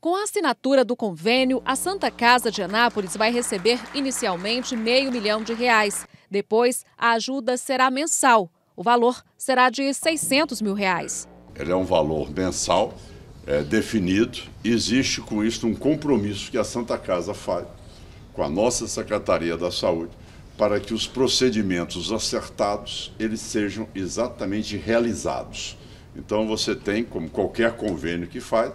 Com a assinatura do convênio, a Santa Casa de Anápolis vai receber inicialmente meio milhão de reais. Depois, a ajuda será mensal. O valor será de 600 mil reais. Ele é um valor mensal é, definido e existe com isso um compromisso que a Santa Casa faz com a nossa Secretaria da Saúde para que os procedimentos acertados eles sejam exatamente realizados. Então você tem, como qualquer convênio que faz,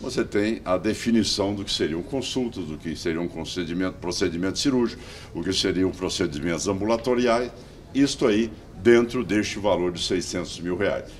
você tem a definição do que seriam consultas, do que seria um procedimento, procedimento cirúrgico, o que seriam procedimentos ambulatoriais, isto aí dentro deste valor de 600 mil reais.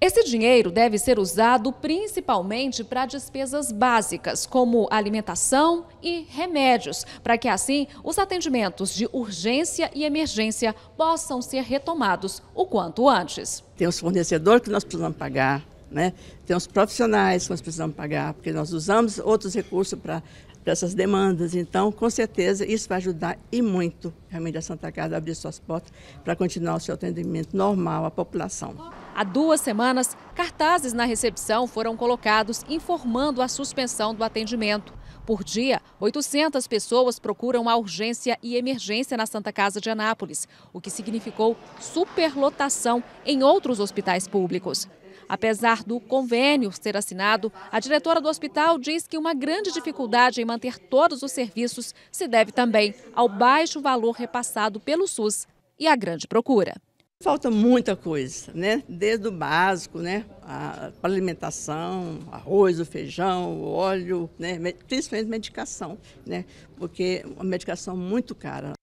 Esse dinheiro deve ser usado principalmente para despesas básicas, como alimentação e remédios, para que assim os atendimentos de urgência e emergência possam ser retomados o quanto antes. Tem os fornecedores que nós precisamos pagar, né? Tem os profissionais que nós precisamos pagar, porque nós usamos outros recursos para essas demandas. Então, com certeza, isso vai ajudar e muito realmente a Santa Casa a abrir suas portas para continuar o seu atendimento normal à população. Há duas semanas, cartazes na recepção foram colocados informando a suspensão do atendimento. Por dia, 800 pessoas procuram a urgência e emergência na Santa Casa de Anápolis, o que significou superlotação em outros hospitais públicos. Apesar do convênio ser assinado, a diretora do hospital diz que uma grande dificuldade em manter todos os serviços se deve também ao baixo valor repassado pelo SUS e à grande procura. Falta muita coisa, né? Desde o básico, né? A alimentação, arroz, o feijão, o óleo, né? principalmente medicação, né? Porque é uma medicação muito cara.